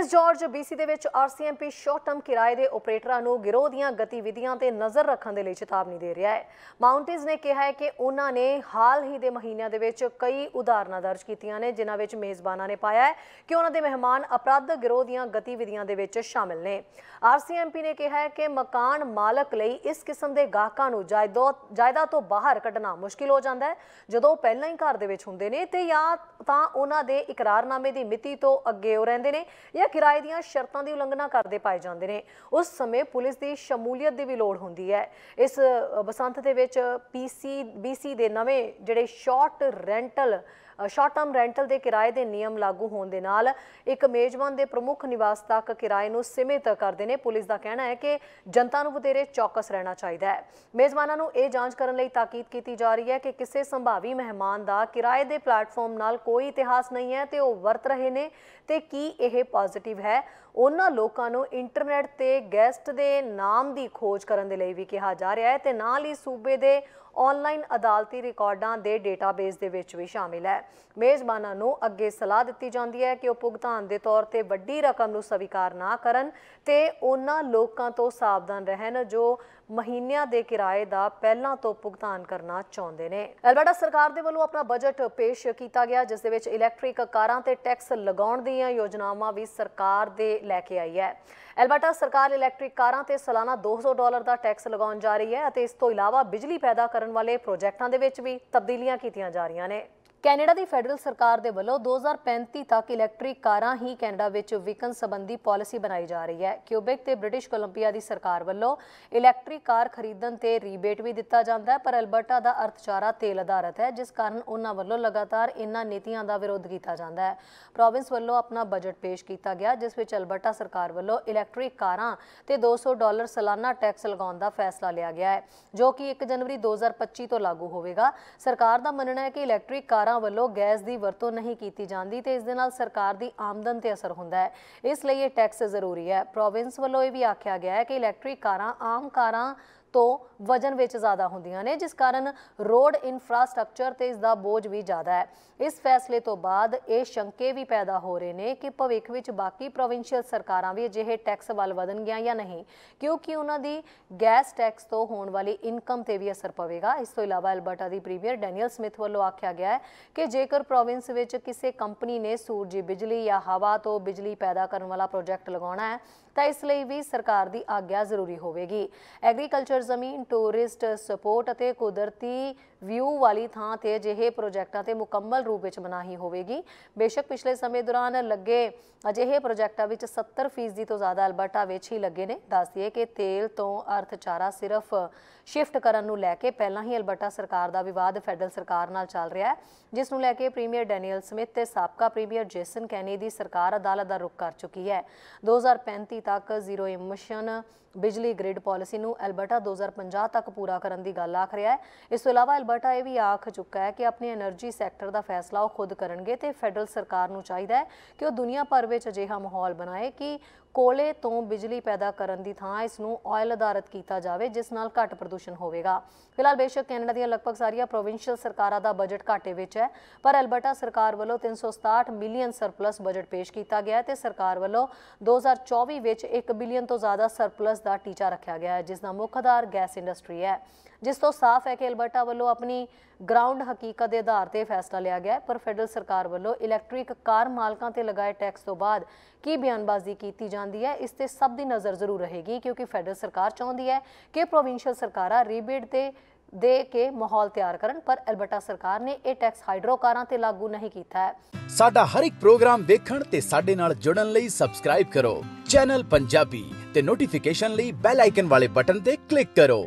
Prince George BC ਦੇ ਵਿੱਚ RCMP short term ਕਿਰਾਏ ਦੇ ਆਪਰੇਟਰਾਂ ਨੂੰ ਗਿਰੋਹ ਦੀਆਂ ਗਤੀਵਿਧੀਆਂ ਤੇ ਨਜ਼ਰ ਰੱਖਣ ਦੇ ਲਈ ਚੇਤਾਵਨੀ ਦੇ ਰਿਹਾ ਹੈ ਮਾਉਂਟੇਜ਼ ਨੇ ਕਿਹਾ ਹੈ ਕਿ ਉਹਨਾਂ ਨੇ ਹਾਲ ਹੀ ਦੇ ਮਹੀਨਿਆਂ ਦੇ ਵਿੱਚ ਕਈ ਉਦਾਹਰਨਾਂ ਦਰਜ ਕੀਤੀਆਂ ਨੇ ਜਿਨ੍ਹਾਂ ਵਿੱਚ ਮੇਜ਼ਬਾਨਾਂ ਨੇ ਪਾਇਆ ਹੈ ਕਿ ਉਹਨਾਂ ਦੇ ਮਹਿਮਾਨ ਅਪਰਾਧ ਗਿਰੋਹ ਦੀਆਂ ਗਤੀਵਿਧੀਆਂ ਦੇ ਵਿੱਚ ਸ਼ਾਮਲ ਨੇ ਆਰਸੀਐਮਪੀ ਨੇ ਕਿਹਾ ਹੈ ਕਿ ਮਕਾਨ ਮਾਲਕ ਲਈ ਇਸ ਕਿਸਮ ਦੇ ਗਾਹਕਾਂ ਨੂੰ ਜਾਇਦਾਦ ਤੋਂ ਬਾਹਰ ਕੱਢਣਾ ਮੁਸ਼ਕਿਲ ਹੋ ਜਾਂਦਾ ਹੈ ਜਦੋਂ ਪਹਿਲਾਂ ਹੀ ਘਰ ਦੇ ਵਿੱਚ ਹੁੰਦੇ ਨੇ ਤੇ ਜਾਂ ਤਾਂ ਉਹਨਾਂ ਦੇ ਇਕਰਾਰਨਾਮੇ ਦੀ ਮਿਤੀ ਤੋਂ ਅੱਗੇ ਹੋ ਰਹਿੰਦੇ ਨੇ ਜਾਂ ਕਿਰਾਏ ਦੀਆਂ ਸ਼ਰਤਾਂ ਦੀ ਉਲੰਘਣਾ ਕਰਦੇ ਪਾਏ ਜਾਂਦੇ ਨੇ ਉਸ ਸਮੇਂ ਪੁਲਿਸ ਦੀ ਸ਼ਮੂਲੀਅਤ ਦੀ ਵੀ ਲੋੜ ਹੁੰਦੀ ਹੈ ਇਸ ਬਸੰਤ ਦੇ ਵਿੱਚ ਪੀਸੀ ਬੀਸੀ ਦੇ ਨਵੇਂ ਜਿਹੜੇ short rental short term rental ਦੇ ਕਿਰਾਏ ਦੇ ਨਿਯਮ ਲਾਗੂ ਹੋਣ ਦੇ ਨਾਲ ਇੱਕ ਮੇਜ਼ਬਾਨ ਦੇ ਪ੍ਰਮੁੱਖ ਨਿਵਾਸ ਤੱਕ ਕਿਰਾਏ ਨੂੰ ਸੀਮਿਤ ਕਰਦੇ ਨੇ ਪੁਲਿਸ ਦਾ ਕਹਿਣਾ ਹੈ ਕਿ ਜਨਤਾ ਨੂੰ ਵਧੇਰੇ ਚੌਕਸ ਰਹਿਣਾ ਚਾਹੀਦਾ ਹੈ ਮੇਜ਼ਬਾਨਾਂ ਨੂੰ ਇਹ ਜਾਂਚ ਕਰਨ ਲਈ ਤਾਕੀਦ ਕੀਤੀ ਜਾ ਰਹੀ ਹੈ ਕਿ ਕਿਸੇ ਸੰਭਾਵੀ ਮਹਿਮਾਨ ਦਾ ਕਿਰਾਏ ਦੇ ਪਲੇਟਫਾਰਮ ਨਾਲ ਕੋਈ ਇਤਿਹਾਸ ਨਹੀਂ ਹੈ ਤੇ ਉਹ ਵਰਤ ਰਹੇ ਨੇ ਤੇ ਕੀ ਇਹ ਪੋਜ਼ਿਟਿਵ ਪੋਜ਼ਿਟਿਵ ਹੈ ਉਹਨਾਂ ਲੋਕਾਂ ਨੂੰ ਇੰਟਰਨੈਟ ਤੇ ਗੈਸਟ ਦੇ ਨਾਮ ਦੀ ਖੋਜ ਕਰਨ ਦੇ ਲਈ ਵੀ ਕਿਹਾ ਜਾ ਰਿਹਾ ਹੈ ਤੇ ਨਾਲ ਹੀ ਸੂਬੇ ਦੇ ਆਨਲਾਈਨ ਅਦਾਲਤੀ ਰਿਕਾਰਡਾਂ ਦੇ ਡੇਟਾਬੇਸ ਦੇ ਵਿੱਚ ਵੀ ਸ਼ਾਮਿਲ ਹੈ ਮੇਜ਼ਬਾਨਾਂ ਨੂੰ ਅੱਗੇ ਸਲਾਹ ਦਿੱਤੀ ਜਾਂਦੀ ਹੈ ਕਿ ਉਹ ਭੁਗਤਾਨ ਦੇ ਤੌਰ ਤੇ ਵੱਡੀ ਰਕਮ ਨੂੰ ਸਵੀਕਾਰ ਨਾ ਕਰਨ ਤੇ ਉਹਨਾਂ ਲੋਕਾਂ ਤੋਂ ਸਾਵਧਾਨ ਰਹਿਣ ਜੋ ਮਹੀਨਿਆਂ ਦੇ ਕਿਰਾਏ ਦਾ ਪਹਿਲਾਂ ਤੋਂ ਭੁਗਤਾਨ ਕਰਨਾ ਚਾਹੁੰਦੇ ਨੇ ਐਲਬਰਟਾ ਸਰਕਾਰ ਦੇ ਵੱਲੋਂ ਆਪਣਾ ਬਜਟ ਪੇਸ਼ ਕੀਤਾ ਗਿਆ ਜਿਸ ਦੇ ਵਿੱਚ ਇਲੈਕਟ੍ਰਿਕ ਕਾਰਾਂ ਤੇ ਟੈਕਸ ਲਗਾਉਣ ਦੀਆਂ ਯੋਜਨਾਵਾਂ ਵੀ ਸਰਕਾਰ ਦੇ ਲੈ ਕੇ ਆਈ ਹੈ ਐਲਬਰਟਾ ਸਰਕਾਰ ਇਲੈਕਟ੍ਰਿਕ ਕਾਰਾਂ ਤੇ ਸਾਲਾਨਾ 200 ਡਾਲਰ ਦਾ ਟੈਕਸ ਲਗਾਉਣ ਜਾ ਰਹੀ ਹੈ ਅਤੇ ਇਸ ਤੋਂ ਇਲਾਵਾ ਬਿਜਲੀ ਪੈਦਾ ਕਰਨ ਵਾਲੇ ਪ੍ਰੋਜੈਕਟਾਂ ਦੇ ਵਿੱਚ ਵੀ ਤਬਦੀਲੀਆਂ ਕੀਤੀਆਂ ਜਾ ਰਹੀਆਂ ਨੇ ਕੈਨੇਡਾ ਦੀ ਫੈਡਰਲ ਸਰਕਾਰ ਦੇ ਵੱਲੋਂ 2035 ਤੱਕ ਇਲੈਕਟ੍ਰਿਕ ਕਾਰਾਂ ਹੀ ਕੈਨੇਡਾ ਵਿੱਚ ਵਿਕਣ ਸੰਬੰਧੀ ਪਾਲਿਸੀ ਬਣਾਈ ਜਾ ਰਹੀ ਹੈ ਕਿਊਬਿਕ ਤੇ ਬ੍ਰਿਟਿਸ਼ ਕੋਲੰਬੀਆ ਦੀ ਸਰਕਾਰ ਵੱਲੋਂ ਇਲੈਕਟ੍ਰਿਕ ਕਾਰ ਖਰੀਦਣ ਤੇ ਰੀਬੇਟ ਵੀ ਦਿੱਤਾ ਜਾਂਦਾ ਹੈ ਪਰ ਅਲਬਰਟਾ ਦਾ ਅਰਥਚਾਰਾ ਤੇਲ ਆਧਾਰਿਤ ਹੈ ਜਿਸ ਕਾਰਨ ਉਹਨਾਂ ਵੱਲੋਂ ਲਗਾਤਾਰ ਇਨ੍ਹਾਂ ਨੀਤੀਆਂ ਦਾ ਵਿਰੋਧ ਕੀਤਾ ਜਾਂਦਾ ਹੈ ਪ੍ਰੋਵਿੰਸ ਵੱਲੋਂ ਆਪਣਾ ਬਜਟ ਪੇਸ਼ ਕੀਤਾ ਗਿਆ ਜਿਸ ਵਿੱਚ ਅਲਬਰਟਾ ਸਰਕਾਰ ਵੱਲੋਂ ਇਲੈਕਟ੍ਰਿਕ ਕਾਰਾਂ ਤੇ 200 ਡਾਲਰ ਸਾਲਾਨਾ ਟੈਕਸ ਲਗਾਉਣ ਦਾ ਫੈਸਲਾ ਲਿਆ ਗਿਆ ਹੈ ਜੋ ਕਿ 1 ਜਨਵਰੀ 2025 ਤੋਂ ਲਾਗੂ ਹੋਵੇਗਾ ਸਰਕਾਰ ਦਾ ਮੰਨਣਾ ਹੈ ਕਿ ਇਲੈਕਟ੍ਰਿਕ ਕਾਰਾਂ ਸਰਕਾਰਾਂ ਵੱਲੋਂ ਗੈਸ ਦੀ ਵਰਤੋਂ ਨਹੀਂ ਕੀਤੀ ਜਾਂਦੀ ਤੇ ਇਸ ਦੇ ਨਾਲ ਸਰਕਾਰ ਦੀ ਆਮਦਨ ਤੇ ਅਸਰ ਹੁੰਦਾ ਹੈ ਇਸ ਲਈ ਇਹ ਟੈਕਸ ਜ਼ਰੂਰੀ ਹੈ ਪ੍ਰੋਵਿੰਸ ਵੱਲੋਂ ਇਹ ਵੀ ਆਖਿਆ ਗਿਆ ਹੈ ਕਿ ਇਲੈਕਟ੍ਰਿਕ ਕਾਰਾਂ ਆਮ ਕਾਰਾਂ ਤੋਂ ਵਜਨ ਵਿੱਚ ਜ਼ਿਆਦਾ ਹੁੰਦੀਆਂ ਨੇ ਜਿਸ ਕਾਰਨ ਰੋਡ ਇਨਫਰਾਸਟ੍ਰਕਚਰ ਤੇ ਇਸ ਦਾ ਬੋਝ ਵੀ ਜ਼ਿਆਦਾ ਹੈ ਇਸ ਫੈਸਲੇ ਤੋਂ ਬਾਅਦ ਇਹ ਸ਼ੰਕੇ ਵੀ ਪੈਦਾ ਹੋ ਰਹੇ ਨੇ ਕਿ ਭਵਿੱਖ ਵਿੱਚ ਬਾਕੀ ਪ੍ਰੋਵਿੰਸ਼ੀਅਲ ਸਰਕਾਰਾਂ ਵੀ ਅਜਿਹੇ ਟੈਕਸ ਵੱਲ ਵਧਣਗੀਆਂ ਜਾਂ ਨਹੀਂ ਕਿਉਂਕਿ ਉਹਨਾਂ ਦੀ ਗੈਸ ਟੈਕਸ ਤੋਂ ਹੋਣ ਵਾਲੀ ਇਨਕਮ ਤੇ ਵੀ ਅਸਰ ਪਵੇਗਾ ਇਸ ਤੋਂ ਇਲਾਵਾ ਅਲਬਰਟਾ ਦੀ ਪ੍ਰੀਮੀਅਰ ਡੈਨੀਅਲ ਸਮਿਥ ਵੱਲੋਂ ਆਖਿਆ ਗਿਆ ਹੈ ਕਿ ਜੇਕਰ ਪ੍ਰੋਵਿੰਸ ਵਿੱਚ ਕਿਸੇ ਕੰਪਨੀ ਨੇ ਸੂਰਜੀ ਬਿਜਲੀ ਜਾਂ ਹਵਾ ਤੋਂ ਬਿਜਲੀ ਪੈਦਾ ਕਰਨ ਵਾਲਾ ਪ੍ਰੋਜੈਕਟ ਲਗਾਉਣਾ ਹੈ ਤਾਂ ਇਸ ਲਈ ਵੀ ਸਰਕਾਰ ਦੀ ਆਗਿਆ ਜ਼ਰੂਰੀ ਹੋਵੇਗੀ ਐਗਰੀਕਲਚਰ ਸਰਜ਼ਮੀਨ ਟੂਰਿਸਟ ਸਪੋਰਟ ਅਤੇ ਕੁਦਰਤੀ ਵਿਊ ਵਾਲੀ ਥਾਂ ਤੇ ਅਜਿਹੇ ਪ੍ਰੋਜੈਕਟਾਂ ਤੇ ਮੁਕੰਮਲ ਰੂਪ ਵਿੱਚ ਮਨਾਹੀ ਹੋਵੇਗੀ ਬੇਸ਼ੱਕ ਪਿਛਲੇ ਸਮੇਂ ਦੌਰਾਨ ਲੱਗੇ ਅਜਿਹੇ ਪ੍ਰੋਜੈਕਟਾਂ ਵਿੱਚ 70% ਤੋਂ ਜ਼ਿਆਦਾ ਅਲਬਰਟਾ ਵਿੱਚ ਹੀ ਲੱਗੇ ਨੇ ਦੱਸ ਦਈਏ ਕਿ ਤੇਲ ਤੋਂ ਅਰਥਚਾਰਾ ਸਿਰਫ ਸ਼ਿਫਟ ਕਰਨ ਨੂੰ ਲੈ ਕੇ ਪਹਿਲਾਂ ਹੀ ਅਲਬਰਟਾ ਸਰਕਾਰ ਦਾ ਵਿਵਾਦ ਫੈਡਰਲ ਸਰਕਾਰ ਨਾਲ ਚੱਲ ਰਿਹਾ ਹੈ ਜਿਸ ਨੂੰ ਲੈ ਕੇ ਪ੍ਰੀਮੀਅਰ ਡੈਨੀਅਲ ਸਮਿਥ ਤੇ ਸਾਬਕਾ ਪ੍ਰੀਮੀਅਰ ਜੇਸਨ ਕੈਨੀ ਦੀ ਸਰਕਾਰ ਅਦਾਲਤ ਦਾ ਰੁਖ ਕਰ ਚੁੱਕੀ ਹੈ 2035 ਤੱਕ ਜ਼ੀਰੋ ਇਮਿਸ਼ਨ ਬਿਜਲੀ ਗ੍ਰਿਡ ਪਾਲਿਸੀ ਨੂੰ ਅਲਬਰਟਾ 2050 ਤੱਕ ਪੂਰਾ ਕਰਨ ਦੀ ਗੱਲ ਆਖ ਰਿਹਾ ਹੈ ਇਸ ਤੋਂ ਇਲਾਵਾ ਅਲਬਰਟਾ ਇਹ ਵੀ ਆਖ ਚੁੱਕਾ ਹੈ ਕਿ ਆਪਣੇ એનર્ਜੀ ਸੈਕਟਰ ਦਾ ਫੈਸਲਾ ਉਹ ਖੁਦ ਕਰਨਗੇ ਤੇ ਫੈਡਰਲ ਸਰਕਾਰ ਨੂੰ ਚਾਹੀਦਾ ਹੈ ਕਿ ਉਹ ਦੁਨੀਆ ਭਰ ਵਿੱਚ ਅਜਿਹਾ ਮਾਹੌਲ ਬਣਾਏ ਕਿ ਕੋਲੇ ਤੋਂ ਬਿਜਲੀ ਪੈਦਾ ਕਰਨ ਦੀ ਥਾਂ ਇਸ ਨੂੰ ਆਇਲ ਆਧਾਰਿਤ ਕੀਤਾ ਜਾਵੇ ਜਿਸ ਨਾਲ ਘੱਟ ਪ੍ਰਦੂਸ਼ਣ ਹੋਵੇਗਾ ਫਿਲਹਾਲ ਬੇਸ਼ੱਕ ਕੈਨੇਡਾ ਦੀਆਂ ਲਗਭਗ ਸਾਰੀਆਂ ਪ੍ਰੋਵਿੰਸ਼ੀਅਲ ਸਰਕਾਰਾਂ ਦਾ ਬਜਟ ਘਾਟੇ ਵਿੱਚ ਹੈ ਪਰ ਅਲਬਰਟਾ ਸਰਕਾਰ ਵੱਲੋਂ 367 ਮਿਲੀਅਨ ਸਰਪਲਸ ਬਜਟ ਪੇਸ਼ ਕੀਤਾ ਗਿਆ ਹੈ ਤੇ ਸਰਕਾਰ ਵੱਲੋਂ 2024 ਵਿੱਚ 1 ਬਿਲੀਅਨ ਤੋਂ ਜ਼ਿਆਦਾ ਸਰਪਲਸ ਦਾ ਟੀਚਾ ਰੱਖਿਆ ਗਿਆ ਹੈ ਜਿਸ ਦਾ ਮੁੱਖ ਆਧਾਰ ਗੈਸ ਇੰਡਸਟਰੀ ਹੈ ਜਿਸ ਤੋਂ ਸਾਫ਼ ਹੈ ਕਿ ਅਲਬਰਟਾ ਵੱਲੋਂ ਆਪਣੀ ਗਰਾਊਂਡ ਹਕੀਕਤ ਦੇ ਆਧਾਰ ਤੇ ਫੈਸਲਾ ਲਿਆ ਗਿਆ ਪਰ ਫੈਡਰਲ ਸਰਕਾਰ ਵੱਲੋਂ ਇਲੈਕਟ੍ਰਿਕ ਕਾਰ ਮਾਲਕਾਂ ਤੇ ਲਗਾਏ ਟੈਕਸ ਤੋਂ ਬਾਅਦ ਕੀ ਬਿਆਨਬਾਜ਼ੀ ਕੀਤੀ ਜਾ ਜਾਂਦੀ ਹੈ ਇਸ ਤੇ ਸਭ ਦੀ ਨਜ਼ਰ ਜ਼ਰੂਰ ਰਹੇਗੀ ਕਿਉਂਕਿ ਫੈਡਰਲ ਸਰਕਾਰ ਚਾਹੁੰਦੀ ਹੈ ਕਿ ਪ੍ਰੋਵਿੰਸ਼ੀਅਲ ਸਰਕਾਰਾਂ ਰੀਬੇਟ ਤੇ ਦੇ ਕੇ ਮਾਹੌਲ ਤਿਆਰ ਕਰਨ ਪਰ ਅਲਬਰਟਾ ਸਰਕਾਰ ਨੇ ਇਹ ਟੈਕਸ ਹਾਈਡਰੋਕਾਰਾਂ ਤੇ ਲਾਗੂ ਨਹੀਂ ਕੀਤਾ ਹੈ ਸਾਡਾ ਹਰ ਇੱਕ ਪ੍ਰੋਗਰਾਮ ਦੇਖਣ ਤੇ ਸਾਡੇ ਨਾਲ ਜੁੜਨ ਲਈ ਸਬਸਕ੍ਰਾਈਬ ਕਰੋ ਚੈਨਲ ਪੰਜਾਬੀ ਤੇ ਨੋਟੀਫਿਕੇਸ਼ਨ ਲਈ ਬੈਲ ਆਈਕਨ ਵਾਲੇ ਬਟਨ ਤੇ ਕਲਿੱਕ ਕਰੋ